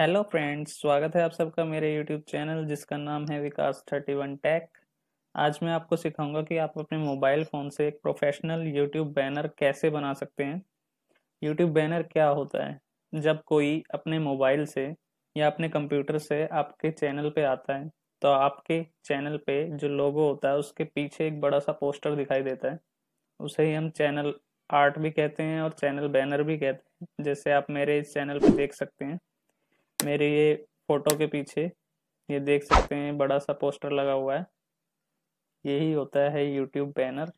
hello friends स्वागत है आप सबका मेरे यूट्यूब चैनल जिसका नाम है विकास थर्टी वन टेक आज मैं आपको सिखाऊंगा कि आप अपने मोबाइल फ़ोन से एक प्रोफेशनल यूट्यूब बैनर कैसे बना सकते हैं यूट्यूब बैनर क्या होता है जब कोई अपने मोबाइल से या अपने कंप्यूटर से आपके चैनल पे आता है तो आपके चैनल पे जो लोगो होता है उसके पीछे एक बड़ा सा पोस्टर दिखाई देता है उसे ही हम चैनल आर्ट भी कहते हैं और चैनल बैनर भी कहते हैं जैसे आप मेरे इस चैनल पर देख सकते हैं मेरे ये फोटो के पीछे ये देख सकते हैं बड़ा सा पोस्टर लगा हुआ है यही होता है यूट्यूब बैनर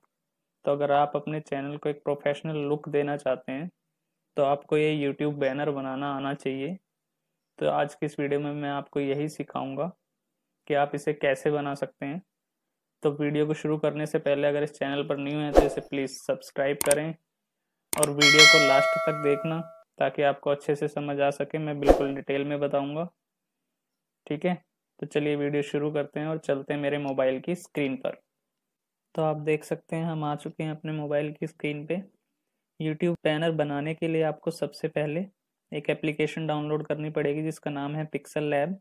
तो अगर आप अपने चैनल को एक प्रोफेशनल लुक देना चाहते हैं तो आपको ये यूट्यूब बैनर बनाना आना चाहिए तो आज की इस वीडियो में मैं आपको यही सिखाऊंगा कि आप इसे कैसे बना सकते हैं तो वीडियो को शुरू करने से पहले अगर इस चैनल पर न्यू है तो इसे प्लीज़ सब्सक्राइब करें और वीडियो को लास्ट तक देखना ताकि आपको अच्छे से समझ आ सके मैं बिल्कुल डिटेल में बताऊंगा ठीक है तो चलिए वीडियो शुरू करते हैं और चलते हैं मेरे मोबाइल की स्क्रीन पर तो आप देख सकते हैं हम आ चुके हैं अपने मोबाइल की स्क्रीन पे यूट्यूब बैनर बनाने के लिए आपको सबसे पहले एक एप्लीकेशन डाउनलोड करनी पड़ेगी जिसका नाम है पिक्सल लैब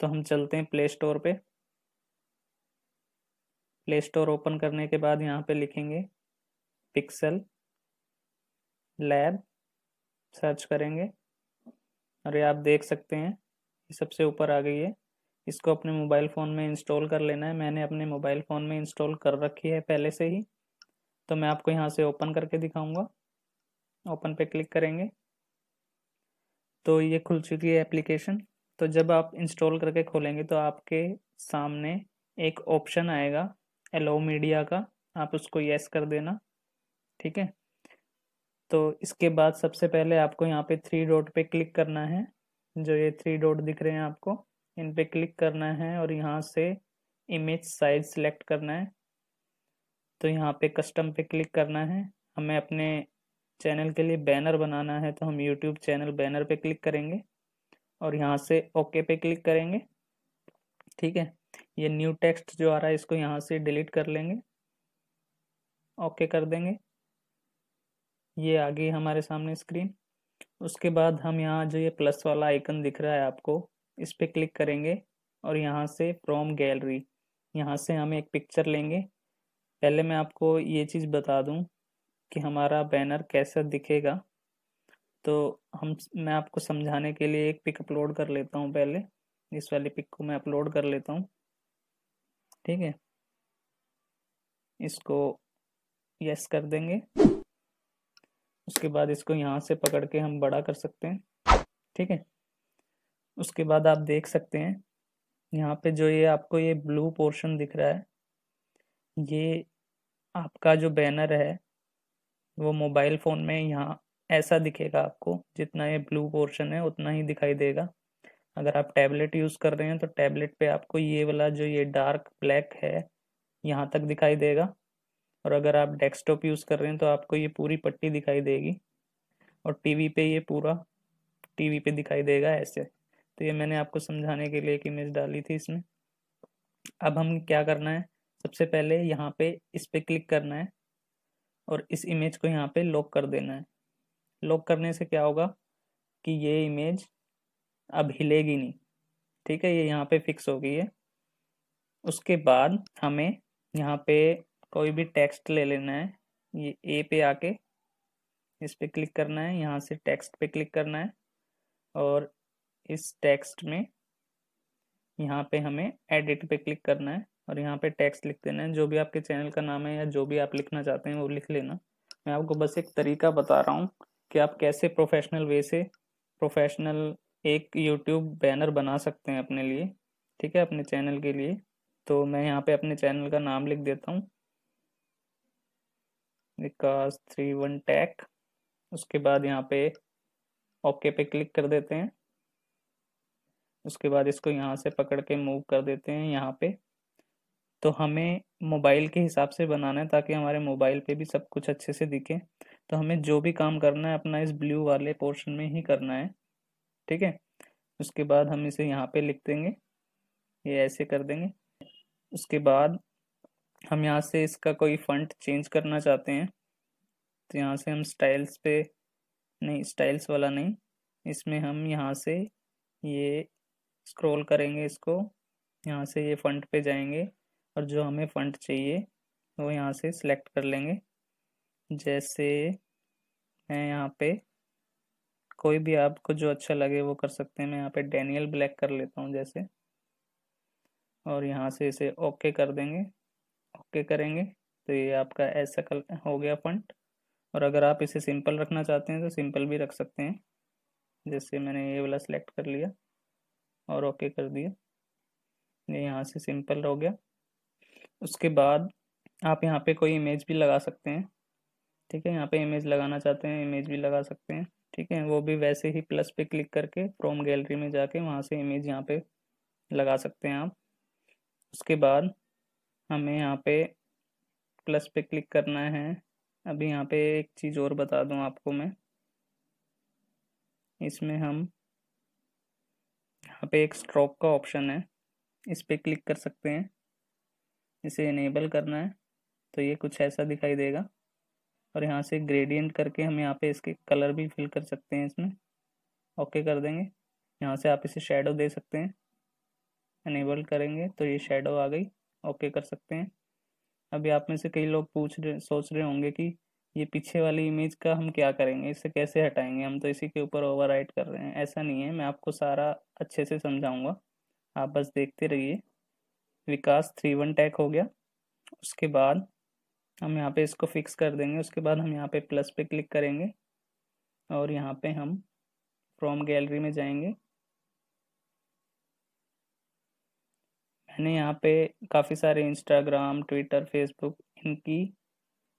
तो हम चलते हैं प्ले स्टोर पे प्ले स्टोर ओपन करने के बाद यहाँ पे लिखेंगे पिक्सल लैब सर्च करेंगे और ये आप देख सकते हैं ये सबसे ऊपर आ गई है इसको अपने मोबाइल फ़ोन में इंस्टॉल कर लेना है मैंने अपने मोबाइल फ़ोन में इंस्टॉल कर रखी है पहले से ही तो मैं आपको यहाँ से ओपन करके दिखाऊंगा ओपन पे क्लिक करेंगे तो ये खुल चुकी है एप्लीकेशन तो जब आप इंस्टॉल करके खोलेंगे तो आपके सामने एक ऑप्शन आएगा एलो मीडिया का आप उसको येस कर देना ठीक है तो इसके बाद सबसे पहले आपको यहाँ पे थ्री डॉट पे क्लिक करना है जो ये थ्री डॉट दिख रहे हैं आपको इन पे क्लिक करना है और यहाँ से इमेज साइज सेलेक्ट करना है तो यहाँ पे कस्टम पे क्लिक करना है हमें अपने चैनल के लिए बैनर बनाना है तो हम यूट्यूब चैनल बैनर पे क्लिक करेंगे और यहाँ से ओके पे क्लिक करेंगे ठीक है ये न्यू टेक्स्ट जो आ रहा है इसको यहाँ से डिलीट कर लेंगे ओके कर देंगे ये आ गई हमारे सामने स्क्रीन उसके बाद हम यहाँ जो ये प्लस वाला आइकन दिख रहा है आपको इस पर क्लिक करेंगे और यहाँ से फ्रॉम गैलरी यहाँ से हम एक पिक्चर लेंगे पहले मैं आपको ये चीज़ बता दूँ कि हमारा बैनर कैसा दिखेगा तो हम मैं आपको समझाने के लिए एक पिक अपलोड कर लेता हूँ पहले इस वाली पिक को मैं अपलोड कर लेता हूँ ठीक है इसको यस कर देंगे उसके बाद इसको यहाँ से पकड़ के हम बड़ा कर सकते हैं ठीक है उसके बाद आप देख सकते हैं यहाँ पे जो ये आपको ये ब्लू पोर्शन दिख रहा है ये आपका जो बैनर है वो मोबाइल फ़ोन में यहाँ ऐसा दिखेगा आपको जितना ये ब्लू पोर्शन है उतना ही दिखाई देगा अगर आप टैबलेट यूज़ कर रहे हैं तो टैबलेट पे आपको ये वाला जो ये डार्क ब्लैक है यहाँ तक दिखाई देगा और अगर आप डेस्कटॉप यूज़ कर रहे हैं तो आपको ये पूरी पट्टी दिखाई देगी और टीवी पे ये पूरा टीवी पे दिखाई देगा ऐसे तो ये मैंने आपको समझाने के लिए एक इमेज डाली थी इसमें अब हम क्या करना है सबसे पहले यहाँ पे इस पर क्लिक करना है और इस इमेज को यहाँ पे लॉक कर देना है लॉक करने से क्या होगा कि ये इमेज अब हिलेगी नहीं ठीक है ये यहाँ पे फिक्स हो गई है उसके बाद हमें यहाँ पे कोई भी टेक्स्ट ले लेना है ये ए पे आके इस पे क्लिक करना है यहाँ से टेक्स्ट पे क्लिक करना है और इस टेक्स्ट में यहाँ पे हमें एडिट पे क्लिक करना है और यहाँ पे टेक्स्ट लिख देना है जो भी आपके चैनल का नाम है या जो भी आप लिखना चाहते हैं वो लिख लेना मैं आपको बस एक तरीका बता रहा हूँ कि आप कैसे प्रोफेशनल वे से प्रोफेशनल एक यूट्यूब बैनर बना सकते हैं अपने लिए ठीक है अपने चैनल के लिए तो मैं यहाँ पे अपने चैनल का नाम लिख देता हूँ विकास थ्री वन टैक उसके बाद यहाँ पे ओके पे क्लिक कर देते हैं उसके बाद इसको यहाँ से पकड़ के मूव कर देते हैं यहाँ पे तो हमें मोबाइल के हिसाब से बनाना है ताकि हमारे मोबाइल पे भी सब कुछ अच्छे से दिखे तो हमें जो भी काम करना है अपना इस ब्लू वाले पोर्शन में ही करना है ठीक है उसके बाद हम इसे यहाँ पे लिख देंगे ये ऐसे कर देंगे उसके बाद हम यहाँ से इसका कोई फंट चेंज करना चाहते हैं तो यहाँ से हम स्टाइल्स पे नहीं स्टाइल्स वाला नहीं इसमें हम यहाँ से ये स्क्रॉल करेंगे इसको यहाँ से ये फंट पे जाएंगे और जो हमें फंट चाहिए वो यहाँ से सिलेक्ट कर लेंगे जैसे मैं यहाँ पे कोई भी आपको जो अच्छा लगे वो कर सकते हैं मैं यहाँ पे डैनियल ब्लैक कर लेता हूँ जैसे और यहाँ से इसे ओके कर देंगे ओके करेंगे तो ये आपका ऐसा कल हो गया फंड और अगर आप इसे सिंपल रखना चाहते हैं तो सिंपल भी रख सकते हैं जैसे मैंने ये वाला सेलेक्ट कर लिया और ओके कर दिया ये यहाँ से सिंपल हो गया उसके बाद आप यहाँ पे कोई इमेज भी लगा सकते हैं ठीक है यहाँ पे इमेज लगाना चाहते हैं इमेज भी लगा सकते हैं ठीक है वो भी वैसे ही प्लस पे क्लिक करके फ्रॉम गैलरी में जाके वहाँ से इमेज यहाँ पे लगा सकते हैं आप उसके बाद हमें यहाँ पे प्लस पे क्लिक करना है अभी यहाँ पे एक चीज़ और बता दूँ आपको मैं इसमें हम यहाँ पे एक स्ट्रोक का ऑप्शन है इस पर क्लिक कर सकते हैं इसे इनेबल करना है तो ये कुछ ऐसा दिखाई देगा और यहाँ से ग्रेडियंट करके हम यहाँ पे इसके कलर भी फिल कर सकते हैं इसमें ओके कर देंगे यहाँ से आप इसे शेडो दे सकते हैं इनेबल करेंगे तो ये शेडो आ गई ओके कर सकते हैं अभी आप में से कई लोग पूछ रहे सोच रहे होंगे कि ये पीछे वाली इमेज का हम क्या करेंगे इसे कैसे हटाएंगे हम तो इसी के ऊपर ओवर कर रहे हैं ऐसा नहीं है मैं आपको सारा अच्छे से समझाऊंगा आप बस देखते रहिए विकास थ्री वन टैक हो गया उसके बाद हम यहाँ पे इसको फिक्स कर देंगे उसके बाद हम यहाँ पे प्लस पे क्लिक करेंगे और यहाँ पे हम फ्रॉम गैलरी में जाएंगे मैंने यहाँ पे काफ़ी सारे इंस्टाग्राम ट्विटर फेसबुक इनकी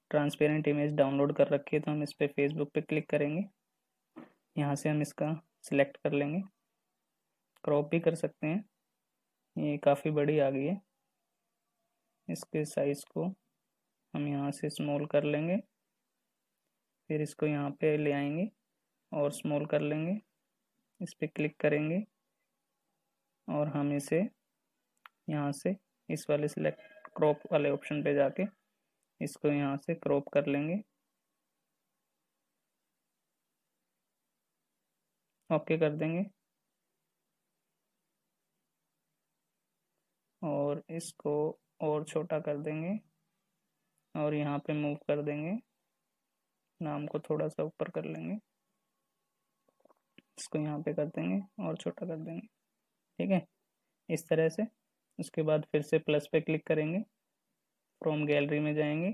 ट्रांसपेरेंट इमेज डाउनलोड कर रखी है तो हम इस पर फेसबुक पे क्लिक करेंगे यहाँ से हम इसका सिलेक्ट कर लेंगे क्रॉप भी कर सकते हैं ये काफ़ी बड़ी आ गई है इसके साइज़ को हम यहाँ से स्मॉल कर लेंगे फिर इसको यहाँ पे ले आएंगे और स्मॉल कर लेंगे इस पर क्लिक करेंगे और हम इसे यहाँ से इस वाले सिलेक्ट क्रॉप वाले ऑप्शन पे जाके इसको यहाँ से क्रॉप कर लेंगे ओके कर देंगे और इसको और छोटा कर देंगे और यहाँ पे मूव कर देंगे नाम को थोड़ा सा ऊपर कर लेंगे इसको यहाँ पे कर देंगे और छोटा कर देंगे ठीक है इस तरह से उसके बाद फिर से प्लस पे क्लिक करेंगे फ्रॉम गैलरी में जाएंगे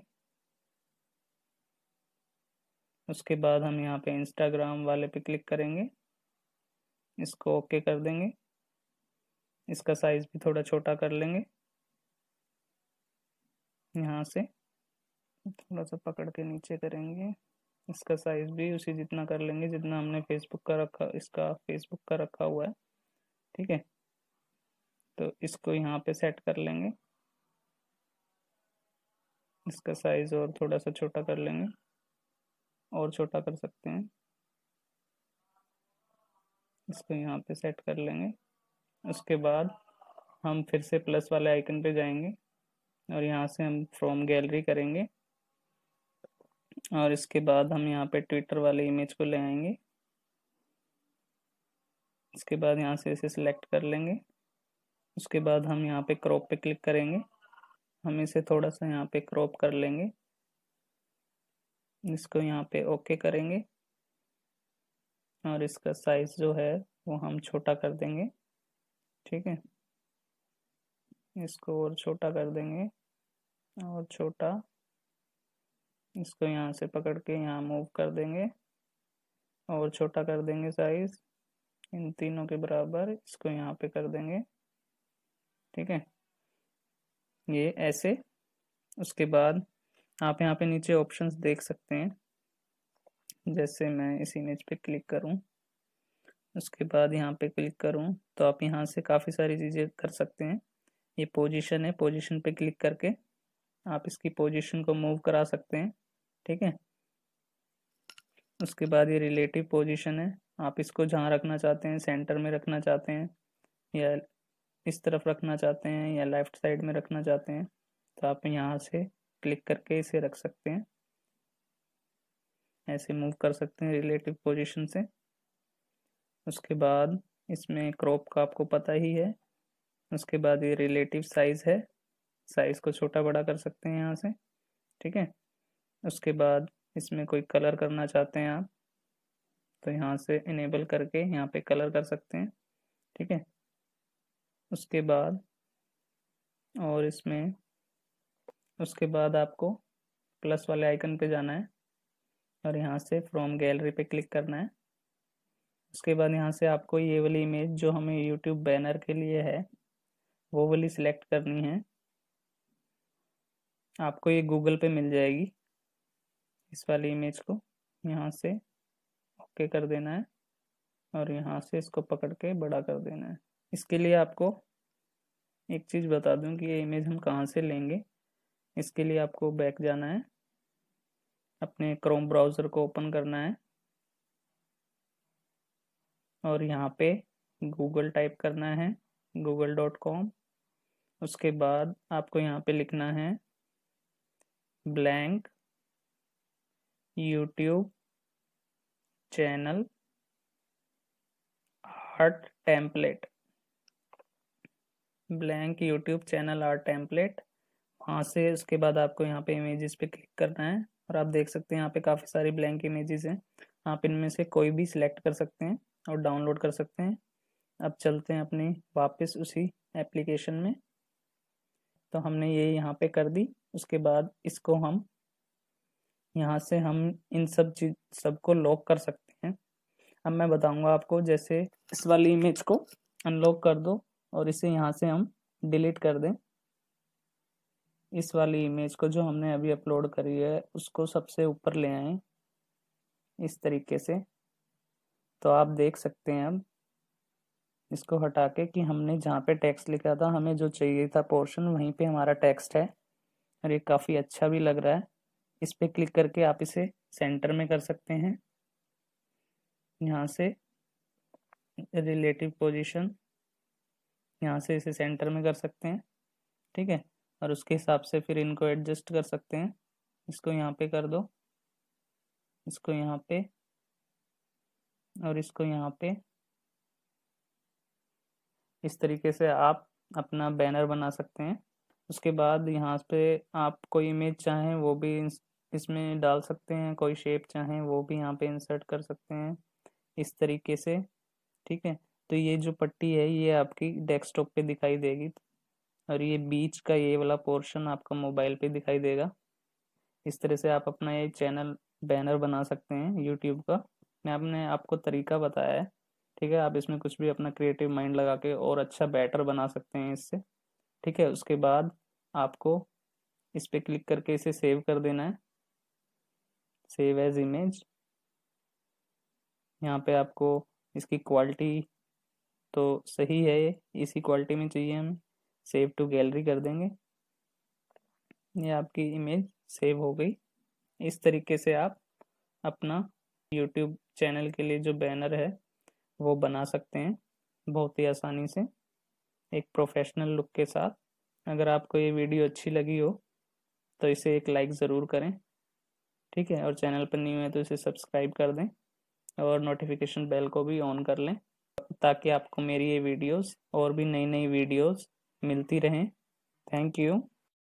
उसके बाद हम यहाँ पे इंस्टाग्राम वाले पे क्लिक करेंगे इसको ओके कर देंगे इसका साइज भी थोड़ा छोटा कर लेंगे यहाँ से थोड़ा सा पकड़ के नीचे करेंगे इसका साइज भी उसी जितना कर लेंगे जितना हमने फेसबुक का रखा इसका फेसबुक का रखा हुआ है ठीक है तो इसको यहाँ पे सेट कर लेंगे इसका साइज और थोड़ा सा छोटा कर लेंगे और छोटा कर सकते हैं इसको यहाँ पे सेट कर लेंगे उसके बाद हम फिर से प्लस वाले आइकन पे जाएंगे और यहाँ से हम फ्रॉम गैलरी करेंगे और इसके बाद हम यहाँ पे ट्विटर वाले इमेज को ले आएंगे इसके बाद यहाँ से इसे सिलेक्ट कर लेंगे उसके बाद हम यहाँ पे क्रॉप पे क्लिक करेंगे हम इसे थोड़ा सा यहाँ पे क्रॉप कर लेंगे इसको यहाँ पे ओके करेंगे और इसका साइज जो है वो हम छोटा कर देंगे ठीक है इसको और छोटा कर देंगे और छोटा इसको यहाँ से पकड़ के यहाँ मूव कर देंगे और छोटा कर देंगे साइज इन तीनों के बराबर इसको यहाँ पे कर देंगे ठीक है ये ऐसे उसके बाद आप यहाँ पे नीचे ऑप्शंस देख सकते हैं जैसे मैं इस इमेज पे क्लिक करूँ उसके बाद यहाँ पे क्लिक करूँ तो आप यहाँ से काफ़ी सारी चीज़ें कर सकते हैं ये पोजीशन है पोजीशन पे क्लिक करके आप इसकी पोजीशन को मूव करा सकते हैं ठीक है उसके बाद ये रिलेटिव पोजीशन है आप इसको जहाँ रखना चाहते हैं सेंटर में रखना चाहते हैं या इस तरफ रखना चाहते हैं या लेफ्ट साइड में रखना चाहते हैं तो आप यहाँ से क्लिक करके इसे रख सकते हैं ऐसे मूव कर सकते हैं रिलेटिव पोजीशन से उसके बाद इसमें क्रॉप का आपको पता ही है उसके बाद ये रिलेटिव साइज़ है साइज़ को छोटा बड़ा कर सकते हैं यहाँ से ठीक है उसके बाद इसमें कोई कलर करना चाहते हैं आप तो यहाँ से इनेबल करके यहाँ पे कलर कर सकते हैं ठीक है उसके बाद और इसमें उसके बाद आपको प्लस वाले आइकन पे जाना है और यहाँ से फ्रॉम गैलरी पे क्लिक करना है उसके बाद यहाँ से आपको ये वाली इमेज जो हमें यूट्यूब बैनर के लिए है वो वाली सिलेक्ट करनी है आपको ये गूगल पे मिल जाएगी इस वाली इमेज को यहाँ से ओके कर देना है और यहाँ से इसको पकड़ के बड़ा कर देना है इसके लिए आपको एक चीज़ बता दूं कि ये इमेज हम कहाँ से लेंगे इसके लिए आपको बैक जाना है अपने क्रोम ब्राउज़र को ओपन करना है और यहाँ पे गूगल टाइप करना है गूगल डॉट कॉम उसके बाद आपको यहाँ पे लिखना है blank YouTube channel heart template blank YouTube channel art template वहाँ से उसके बाद आपको यहाँ पे इमेजेस पे क्लिक करना है और आप देख सकते हैं यहाँ पे काफ़ी सारी ब्लैंक इमेजेस हैं आप इनमें से कोई भी सिलेक्ट कर सकते हैं और डाउनलोड कर सकते हैं अब चलते हैं अपने वापस उसी एप्लीकेशन में तो हमने ये यहाँ पे कर दी उसके बाद इसको हम यहाँ से हम इन सब चीज सबको लॉक कर सकते हैं अब मैं बताऊँगा आपको जैसे इस वाली इमेज को अनलॉक कर दो और इसे यहाँ से हम डिलीट कर दें इस वाली इमेज को जो हमने अभी अपलोड करी है उसको सबसे ऊपर ले आए इस तरीके से तो आप देख सकते हैं अब इसको हटा के कि हमने जहाँ पे टेक्स्ट लिखा था हमें जो चाहिए था पोर्शन वहीं पे हमारा टेक्स्ट है और ये काफ़ी अच्छा भी लग रहा है इस पर क्लिक करके आप इसे सेंटर में कर सकते हैं यहाँ से रिलेटिव पोजीशन यहाँ से इसे सेंटर में कर सकते हैं ठीक है और उसके हिसाब से फिर इनको एडजस्ट कर सकते हैं इसको यहाँ पे कर दो इसको यहाँ पे और इसको यहाँ पे इस तरीके से आप अपना बैनर बना सकते हैं उसके बाद यहाँ पे आप कोई इमेज चाहें वो भी इसमें डाल सकते हैं कोई शेप चाहें वो भी यहाँ पे इंसर्ट कर सकते हैं इस तरीके से ठीक है तो ये जो पट्टी है ये आपकी डेस्कटॉप पे दिखाई देगी और ये बीच का ये वाला पोर्शन आपका मोबाइल पे दिखाई देगा इस तरह से आप अपना ये चैनल बैनर बना सकते हैं यूट्यूब का मैं आपने आपको तरीका बताया है ठीक है आप इसमें कुछ भी अपना क्रिएटिव माइंड लगा के और अच्छा बैटर बना सकते हैं इससे ठीक है उसके बाद आपको इस पर क्लिक करके इसे सेव कर देना है सेव एज इमेज यहाँ पे आपको इसकी क्वालिटी तो सही है ये इसी क्वालिटी में चाहिए हमें सेव टू गैलरी कर देंगे ये आपकी इमेज सेव हो गई इस तरीके से आप अपना यूट्यूब चैनल के लिए जो बैनर है वो बना सकते हैं बहुत ही आसानी से एक प्रोफेशनल लुक के साथ अगर आपको ये वीडियो अच्छी लगी हो तो इसे एक लाइक ज़रूर करें ठीक है और चैनल पर न्यू है तो इसे सब्सक्राइब कर दें और नोटिफिकेशन बेल को भी ऑन कर लें ताकि आपको मेरी ये वीडियोस और भी नई नई वीडियोस मिलती रहें थैंक यू